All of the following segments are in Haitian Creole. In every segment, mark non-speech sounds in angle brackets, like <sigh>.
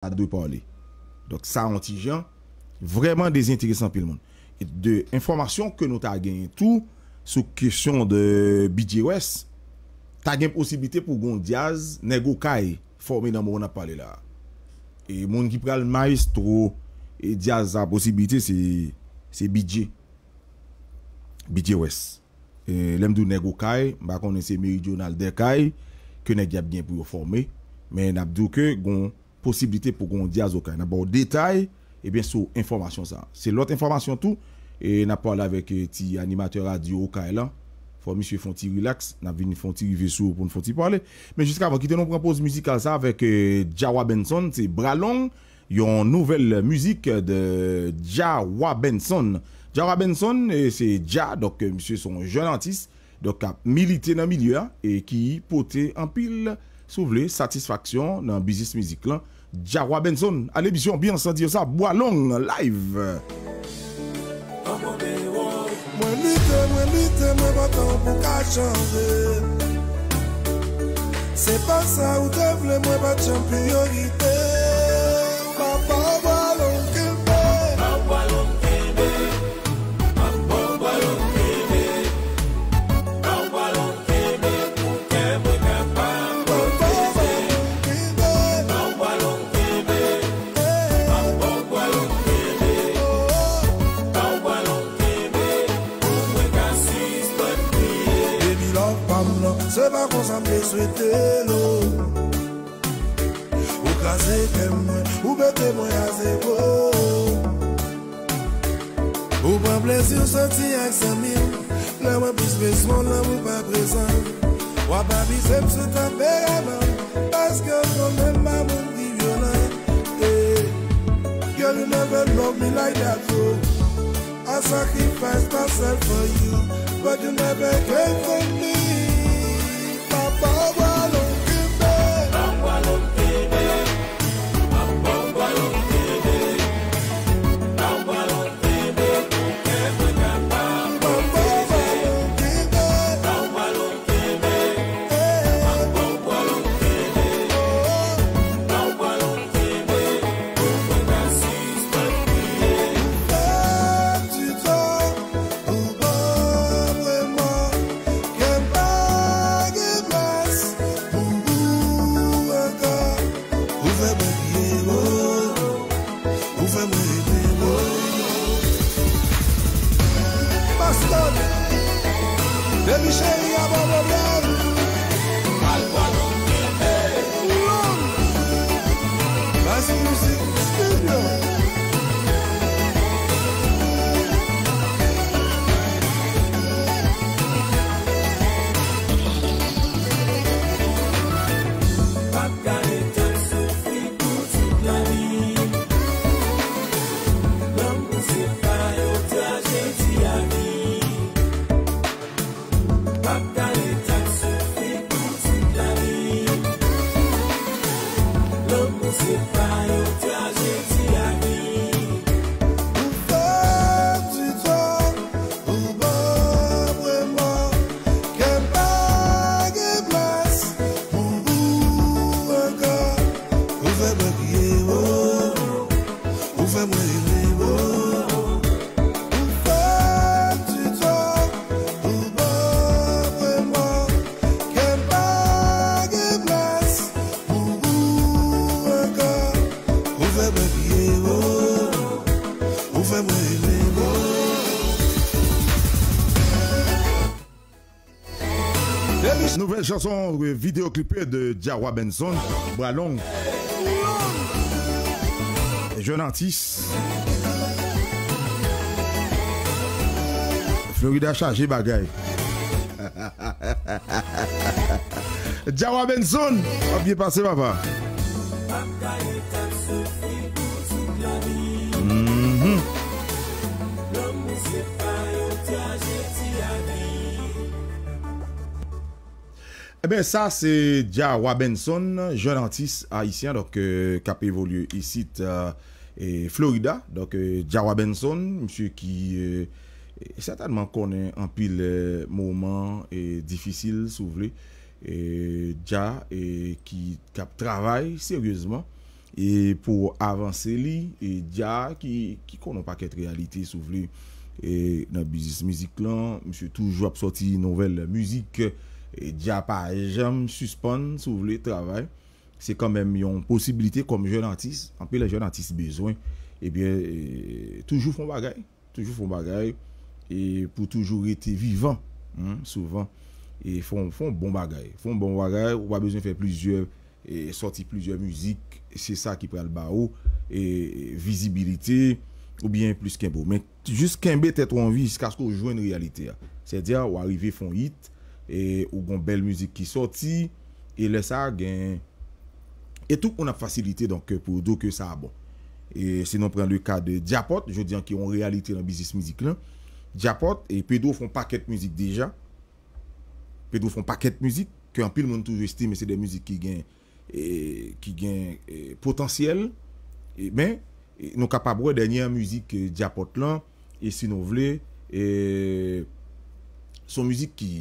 A dwe pale, dok sa an ti jan, vreman dezinteresan pil moun. E de informasyon ke nou ta gen tout sou kesyon de bidye wes, ta gen posibite pou gon diaz negokay e forme nan moun ap pale la. E moun ki pral maistro e diaz a posibite se bidye, bidye wes. E lemdou negokay, e, bako nese meridyon al dekay, ke negyab gen pou yo forme, men ap doke gon... possibilité pour qu'on dise au détail, et eh bien, sur information ça. C'est l'autre information tout. Et on a parlé avec petit euh, animateur radio au Caïla. Faut monsieur font relax, n'a vu font fonti river sous pour nous font parler. Mais jusqu'avant quitter nous propose musicale ça avec euh, Jawa Benson, c'est Bralong, Yon nouvelle musique de Jawa Benson. Jawa Benson euh, c'est Ja donc monsieur son jeune artiste donc a milité dans le milieu hein, et qui potait en pile Sou vle, satisfaksyon nan bizis mizik lan. Dja Wabenson, alebisyon biyansan diyo sa, Boalong, live! Se pa sa ou devle mwen bat yon priorite, Ou kaze tem, ou bete mou yaze pou Ou ban bles yon santi ak sa mi La wap ispe son la mou pa presan Wap ap isep se ta pe aman Paskan kon men mamoun vivyonan Girl you never love me like that oh. I sacrificed myself for you But you never came for me chanson euh, vidéoclipée de Jawa Benson, Bralong. Jeune artiste. Florida chargé bagaille. <laughs> Jawa Benson, on vient passer papa. Mm-hmm. E ben sa se Dja Wabenson, jenantis Haitien, doke kap evolye euh, isit euh, Florida, doke euh, Dja Wabenson, msye ki satanman konen anpil mouman e difisil, sou vle, Dja ki kap travay seryezman, pou avanse li, e Dja ki konen pa ket realite, sou vle, nan bizis mizik lan, msye toujou ap soti nouvel mizik e dja pa jem suspon sou vle travay, se kamem yon posibilite kom jen antis, anpe le jen antis bezwen, ebyen toujou fon bagay, toujou fon bagay, e pou toujou ete vivan, souvan, e fon bon bagay, fon bon bagay, ou wap bezwen fè plizye, e sorti plizye mizik, se sa ki prel ba ou, e vizibilite, ou byen plus kembo, men, jist kembe tè tronvi, iska sko jouen realite a, se diya ou arive fon hit, E, ou bon bel müzik ki soti e le sa gen etou kon ap fasilite pou do ke sa abon se nou pren le ka de Djapot joun diyan ki yon realite lan bizis müzik lan Djapot e pedou fon paket müzik deja pedou fon paket müzik ke an pil moun toujestime se de müzik ki gen e, e, potansiyel men nou kapabwe denyen müzik Djapot lan e se nou vle son müzik ki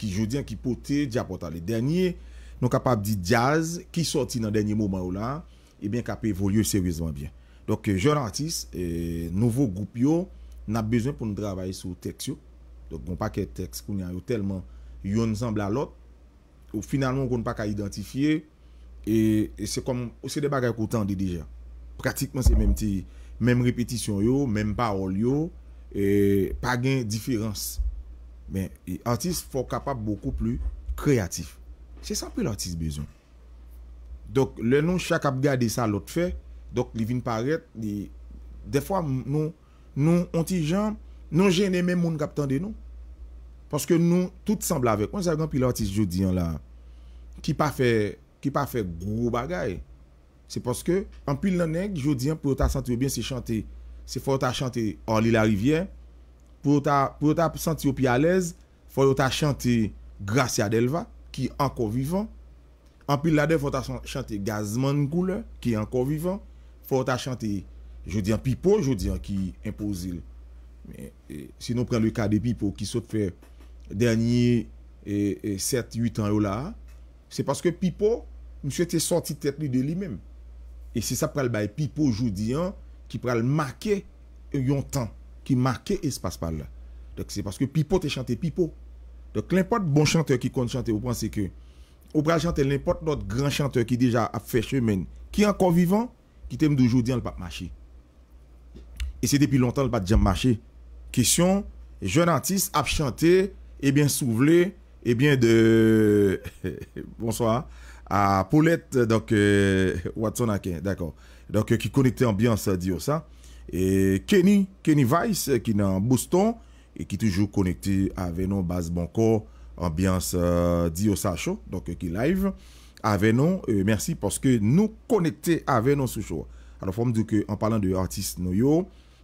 ki joudien, ki pote, di apota le denye, nou kapap di jazz, ki soti nan denye mouman ou la, ebyen kapè evolye seryizman byen. Dok, joun artist, e, nouvo goup yo, nan bezwen pou nou travaye sou teks yo, don pa ke teks pou nyan yo telman yo nou sembla lot, ou finalman kon pa ka identifiye, e se kon, ou se de bagay koutan di deja. Pratikman se menm ti, menm repetisyon yo, menm baol yo, e pagyen diferans yo. Men, artist fò kapap bòkou plè kreatif. Se san pou l'artist bezon. Dok, lè non chak ap gade sa lòt fè. Dok, li vin paret. De fwa, nou, nou, onti jan, nou jenè mè moun kap tan de nou. Pòske nou, tout sembl avèk. Mwen se agan pou l'artist Jodian la, ki pa fè, ki pa fè gro bagay. Se pòske, anpil nanèk, Jodian pou ota santi ou bien se chante, se fò ota chante Orli la Rivière. pou yo ta senti yo pi alez fwa yo ta chante Gracia Delva ki anko vivan anpil lade fwa ta chante Gazman Goula ki anko vivan fwa yo ta chante Joudian Pipo Joudian ki impozil se nou pren le ka de Pipo ki sot fe denye 7-8 an yo la se paske Pipo mwen sote soti tet ni de li men e se sa pral bay Pipo Joudian ki pral make yon tan qui marquait espace par Donc c'est parce que Pipo te chanté Pipo. Donc n'importe bon chanteur qui compte chanter, vous pensez que ou pas chanter n'importe notre grand chanteur qui déjà a fait chemin, qui est encore vivant, qui t'aime toujours dire le pas marcher. Et c'est depuis longtemps le pas de Question, jeune artiste a chanté, et eh bien souvle et eh bien de... <laughs> Bonsoir à Paulette, donc euh, Watson d'accord. Donc euh, qui connectait ambiance, euh, dit ça. E Kenny Weiss eh, Ki nan Bouston e Ki toujou konekte avè non Bas Banko Ambyans euh, Dio Sacho euh, Avè non euh, Mersi porske nou konekte avè non souchou Ano fòm dike an palan de artiste nou yo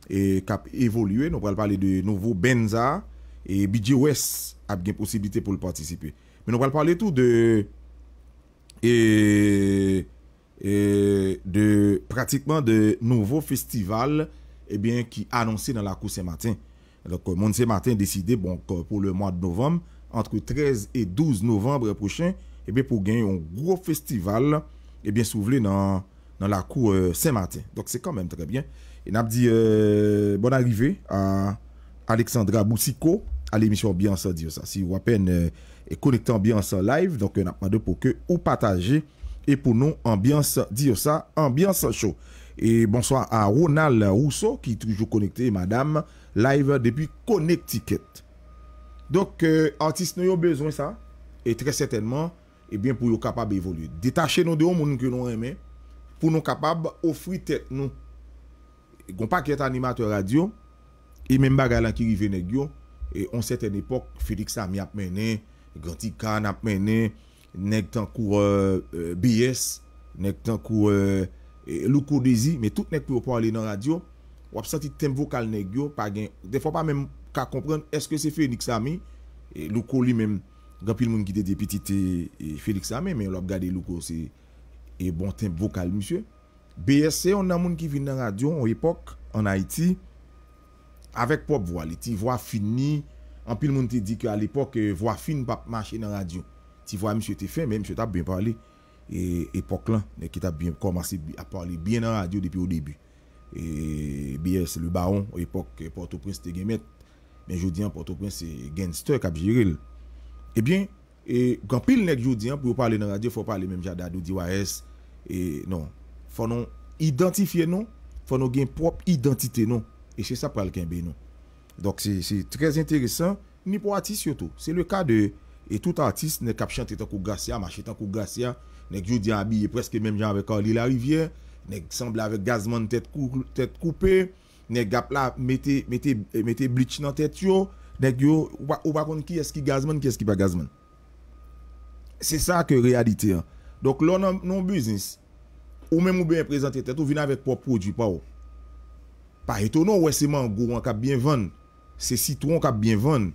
e Kap evolue Nou pal pale de nouvo Benza BG West Ap gen posibilite pou l'partisipe Nou pal pale tout de E E pratikman de nouvo festival eh ki anonsi nan la kou se maten. Mon se maten deside bon, pou le moun novem entre 13 et 12 novembre pou gen yon gro festival eh souveli nan la kou euh, se maten. Se kan menm trebyen. N ap di euh, bon arive a Aleksandra Boussiko a l'emisyon Biansa Diosa. Si wapen e euh, konektan Biansa Live n ap mwade pou ke ou pataje E pou nou ambyans, diyo sa, ambyans show. E bonsoy a Ronald Rousseau ki trijou konekte, madame, live depi Konektiket. Dok artist nou yo bezwen sa, e tre setenman, ebyen pou yo kapab evolye. Detache nou de ou mouni ke nou eme, pou nou kapab ofwite nou. Goun pa ki et animato radio, e men bagalan ki rivene gyo, e on seten epok, Felix Ami apmene, Ganti Kan apmene, Nèk tan kou euh, euh, BS, nèk tan kou euh, e, loukou de zi, mè tout nèk pou wap wale nan radyo, wap sati temp vokal nèk yo, de fwa pa mèm ka kompren, eske se Félix Amé, e, loukou li mèm, gampil moun ki te depiti te e, Félix Amé, mè wap gade loukou se e bon temp vokal, monsye. BSC, an nan moun ki vile nan radyo, an epok, an Haiti, avèk pop wale ti, wap fini, an pil moun te di ki al epok, wap fini pap mache nan radyo. Ti vwa msye te fe, men msye ta bwen pwale. E epok lan, nek ki ta bwen komanse a pwale bwen nan radyo depi ou debi. E biye, se le baron, o epok Port-au-Prince te gen met, men joudian Port-au-Prince se gen eh stok ap jiril. E bwen, e gampil nek joudian pou yo pwale nan radyo, fwa pwale men jadadou diwa es. E non, fwa non identifiye non, fwa non gen prop identite non. E se sa pral kenbe non. Dok se, se trez enteresan, ni pou ati soto. Se le ka de Et tout artiste ne kap chante tan kou gasya, machete tan kou gasya, nek yo di abye preske menm jan avek or li la rivye, nek sembl avek gazman tet koupe, nek gapla mette blitch nan tet yo, nek yo ou bakon ki eski gazman, ki eski pa gazman. Se sa ke realite. Dok lò nan business, ou menm ou ben prezante tet, ou vina vek po prodjipa ou. Pa eto nou wese man gouran kap bien vande, se sitouan kap bien vande,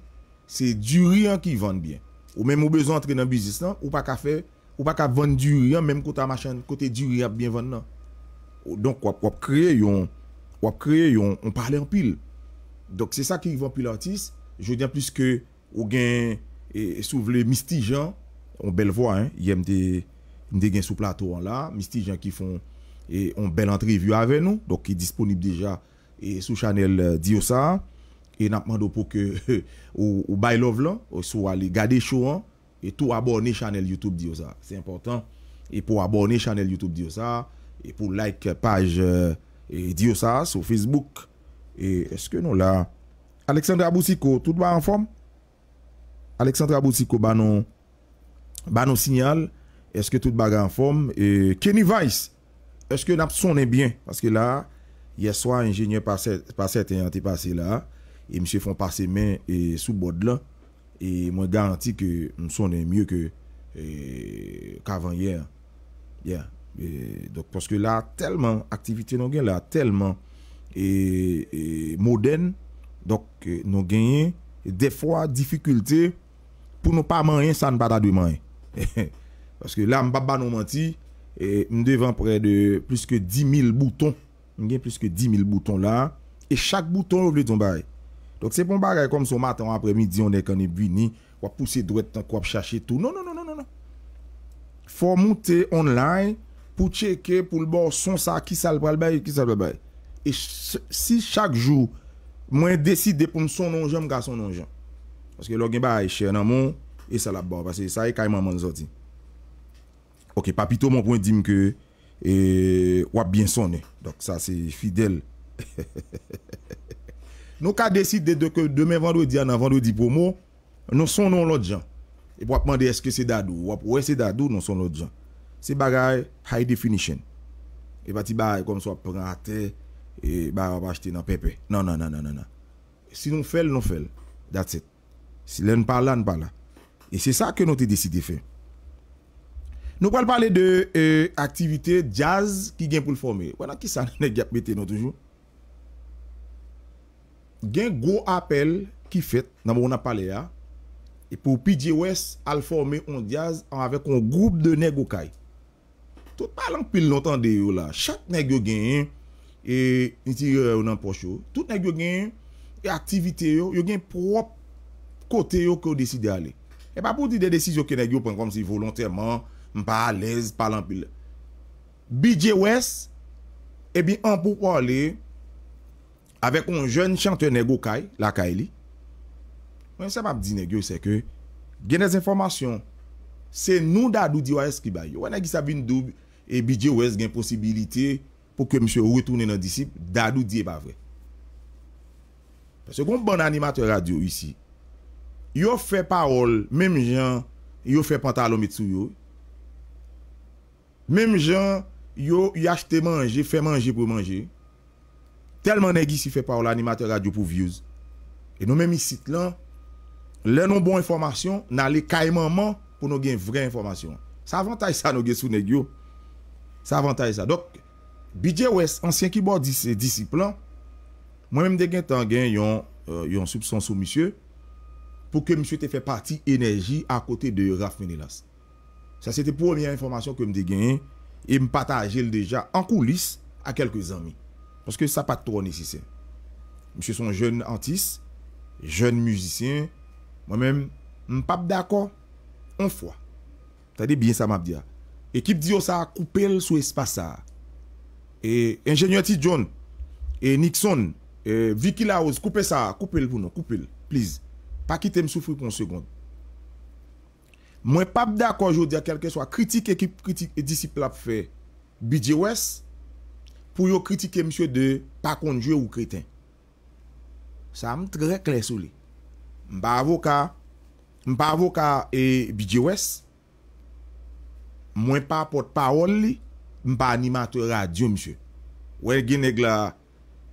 se durian ki vande bien. Ou menm ou bezon antre nan bizis nan, ou pa ka fe, ou pa ka vande duri an, menm kote a machan, kote duri ap bin vande nan. Ou donk wap kreye yon, wap kreye yon, on parle an pil. Dok se sa ki yon vande pil artist, je diyan plis ke ou gen sou vle misti jan, on bel vwa, yon de gen sou plato an la, misti jan ki fon, e on bel antre view ave nou, dok ki disponib deja sou chanel euh, Diyosa. E napmando pou ke <laughs> ou bay love lan Ou sou alè gade chou an E tou aborne chanel Youtube diyo sa Se important E pou aborne chanel Youtube diyo sa E pou like page e, diyo sa Sou Facebook E eske nou la Alexandra Boussiko, tout ba en form? Alexandra Boussiko ba nou Ba nou sinyal Eske tout ba ga en form e Kenny Weiss, eske nap sonè bien? Aske la, yè swan ingenye Pasè tenyantè pasè la E mse fon pa se men sou bod la... E mwen garanti ke msonen mye ke... Kavan yer... Yer... E... Dok poske la telman aktivite nou gen la... Telman... E... E... Moden... Dok nou genye... De fwa, difikulte... Pou nou pa manyen sa n badadwe manyen... Ehe... Poske la mbaba nou manti... E... Mdevan pre de... Pliske di mil bouton... Mgen pliske di mil bouton la... E chak bouton ou vle ton baye... Donk se pou m bagay kom so matan apremidi yon dek an e bwini, wap pwese dwet tank wap chache tou. Non, non, non, non, non. non. Fwa moute online pou cheke pou l bo son sa ki sal pral bay, ki sal pral bay. E si chak jou mwen deside pou m son non jom ga son non jom. Aske log en bay, chen nan moun, e sal ap ban. Pase sa e kayman man zodi. Ok, papito mwen pwende dim ke e, wap bin son ne. Donk sa se fidel. He, he, he, he, he. Nou ka deside de ke deme vandou di an avandou di pomo, nou son nou lot jan. E pou ap mande eske se dadou, wap wè se dadou, nou son lot jan. Se bagay high definition. E pati bagay kon so ap pran ate, e bagay wap achete nan pepe. Nan nan nan nan nan nan. Si nou fel, nou fel. That's it. Si lè n'par la, n'par la. E se sa ke nou te deside fe. Nou pal pale de aktivite euh, jazz ki gen pou l'forme. Wala <laughs> ki sa nan e gap bete nou toujou. gen gwo apel ki fet nan moun ap pale ya e pou PJ West al forme on diaz an avek on groub de neg ou kay tout palan pil lontan de yo la chak neg yo gen e iti yo nan pochou tout neg yo gen e yo gen prop kote yo yo yo kou deside ale e pa pou di de desi yo ke neg yo pon kon si volontèman mpa alez palan pil PJ West e bin an pou pale avèk yon jwen chante negyo kay, la kay li, mwen sep ap di negyo se ke, genèz informasyon, se nou dadou di wè eskibay, wè ne gisa bin dub, e bije wè esk gen posibilite, pou ke msè wè toune nan disip, dadou di e pa vre. Pè se kon bon animator radio isi, yo fè parol, mèm jan, yo fè pantalon mè tsou yo, mèm jan, yo yachte manje, fè manje pou manje, telman negi si fe pa ou l'animateur radio pou views e nou men mi sit lan le nou bon informasyon nan le kaymanman pou nou gen vre informasyon sa avantaj sa nou gen sou negyo sa avantaj sa dok, BJ West, ansyen ki bo disi plan mwen men de gen tangen yon euh, yon subsansou misye pou ke misye te fe pati enerji akote de Raf Menelas sa se te pwomye informasyon ke men de gen e m pataje l deja an kulis a kelke zami Ponske sa pa tro nisisyen. Mse son jen antis, jen musisyen, mwen men mpap dako, an fwa. Tade bien sa map dia. Ekip diyo oh, sa koupel sou espasa. E, enjenyoti John, e Nixon, e Vicky Laoz, koupe sa, koupe l vouno, koupe l. Please, pa kite m soufri pon segonde. Mwen pap dako, jow dia, kelke swa kritik, ekip kritik, edisi plap fe, BJ West, pou yo kritike msye de pa konjou ou kreten. Sa m tre kles ou li. M pa avoka, m pa avoka e biji wes, mwen pa pot pa wol li, m pa animatou radio msye. Ou e gen neg la,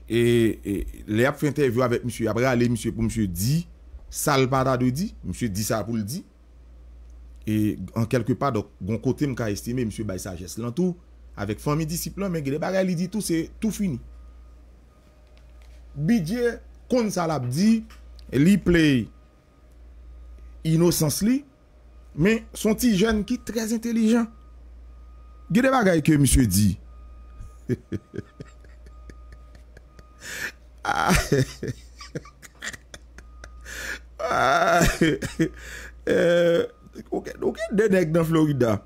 e, e le ap fin tevyo avet msye, ap re ale msye pou msye di, sal padadou di, msye di sal pou l di, e an kelke pa do, gon kote m ka estime msye bayi sajes. Lantou, Avek fomi disiplon men gede bagay li di tout se tout fini. Bidje, kon salap di, li play inosans li. Men son ti jen ki trez intelijan. Gede bagay ke mswe di. Ok, ok denek nan Florida.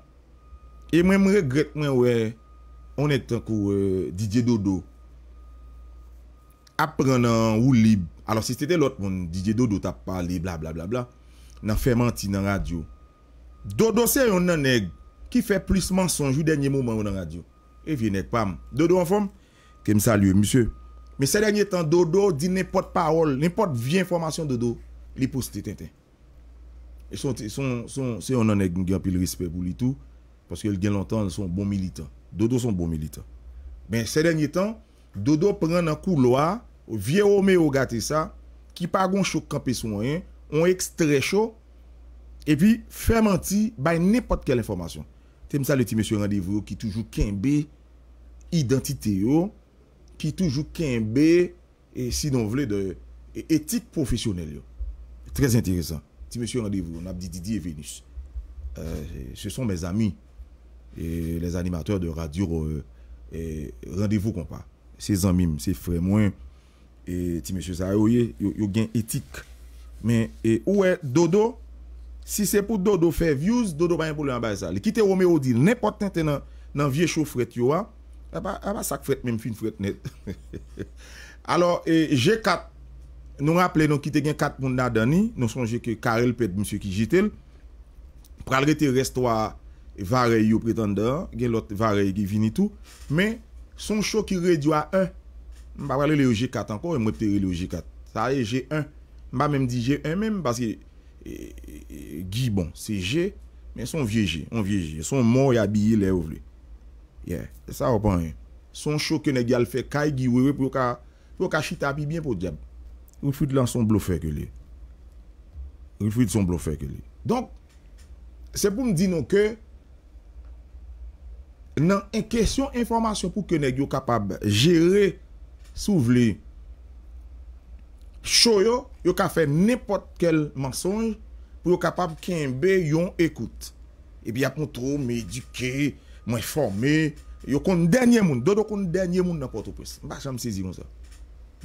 E men mregret men wey. On etan kou DJ Dodo apren nan ou lib alo si sete lot mon DJ Dodo tap pale bla bla bla nan fe manti nan radio Dodo se yon nan neg ki fe plis mansonj ou denye mouman yon nan radio Dodo an fom ke m salye msye me se denye tan Dodo di nepot parol, nepot vi informasyon Dodo li poste ten ten se yon nan neg m gen pi l rispe pou li tou Paske el gen lontan, son bon militan. Dodo son bon militan. Ben se denye tan, dodo pren nan kou loa, vye ome o gate sa, ki pa gon chok kampes woyen, on ek strecho, e pi fermanti, bay nepot ke l'informasyon. Tem sa le ti mèsyon randevou, ki toujou kenbe identite yo, ki toujou kenbe, e si non vle, e etik profesyonel yo. Trez enteresan. Ti mèsyon randevou, nabdi Didi e Venus. Se euh, son mèz amy, E les animateurs de radio euh, Rendez-vous qu'on parle C'est en mime, c'est frais Mouen, ti mèche ça Yo gen etik Ouè, dodo Si c'est pou dodo fè views Kite wè ou mè ou di Nèpot nète nan vie chou fwet yo wè A ba sak fwet mèm fin fwet net <laughs> Alors, jè kat Nou rappele, nou kite gen kat Moun nan dani, nou son jè ke karel Pèd mèche ki jitel Pralre te restwa Vare yon pretender, gen lot vare yon givini tou. Men, son chok yon rejou a 1. Mba wale le ou G4 anko, e mwete le ou G4. Sa e G1. Mba menm di G1 menm, baske e, e, gi bon, se G, men son vieje, son mor yabiyi le ou vle. Ye, sa wapan yon. Son chok yon e gyal fek, kaj giwere, pou ka chita api bien pou diab. Ou fwit lan son blofek yon li. Ou fwit son blofek yon li. Donk, se pou mdi nou ke, nan e kesyon informasyon pou ke nek yo kapab jere sou vle shoyo yo ka fe nepot kel mensonj pou yo kapab kenbe yon ekout e bi ap mou tro mè edike, mè formè yo kon denye moun, dodo kon denye moun nan poto pwes mba chan msezi moun sa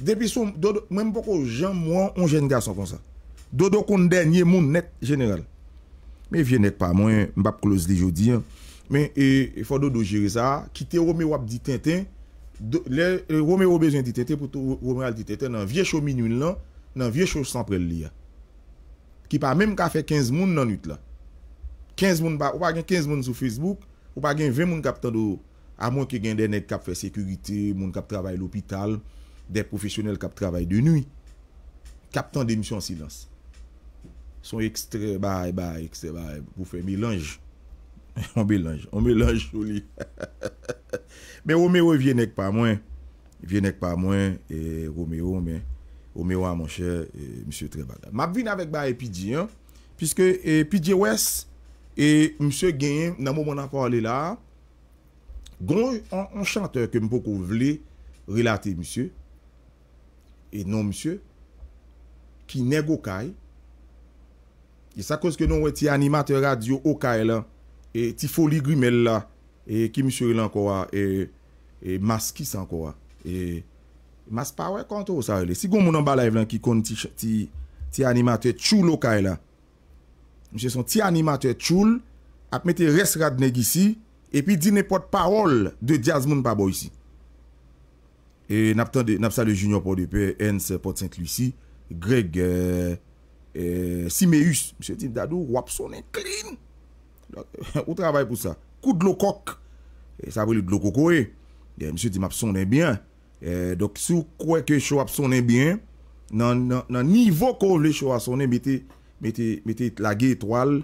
depi sou mwen mpoko jan mwen on jende asan kon sa dodo kon denye moun net jeneral mè vye net pa mwen mbap kloz li jodi an Men, e, e fodo do jiri sa, kite rome wap di tenten, e, rome wap bezen di tenten, pou tou rome wap di tenten nan vie chou minoun lan, nan vie chou san prel li ya. Ki pa, menm ka fe 15 moun nan ut la. 15 moun ba, ou pa gen 15 moun sou Facebook, ou pa gen 20 moun kapten do, a moun ki gen den net kap fe sekurite, moun kap travay l'opital, den profesyonel kap travay de nui. Kapten demisyon silans. Son ekstre bay, bay, ekstre bay, pou fe milanj. <laughs> On belanj, on belanj sou li Me Romeo vye nek pa mwen Vye nek pa mwen E Romeo men Romeo a mwen chè, msè tre bagan Map vin avèk ba e Pidji Piske Pidji wè E msè gen, nan moun moun an pa wale la Gon yon On chanteur ke m pou kou vle Relate msè E non msè Ki neg okay E sa koske nou wè ti animat Radio okay la E ti foli grimel la E ki msye lan kwa e, e mas kis an kwa e, e mas pawe konto sa rele Si goun moun an balayv lan ki kon Ti animatwe chou lokay e la Mse son ti animatwe chou Ap mette res rad neg isi E pi di ne pot parol De jazmoun pa bo isi E nap sa le junior Pot depè, en se pot sent luisi Greg Simeus, mse di dadou Wap son en klint <laughs> Ou travay pou sa. Kou glokok. Sabou li glokoko e. Misi di map sonen byen. Dok si ou kweke chou ap sonen byen. Nan nivou kon le chou ap sonen. Miti lagi etwal.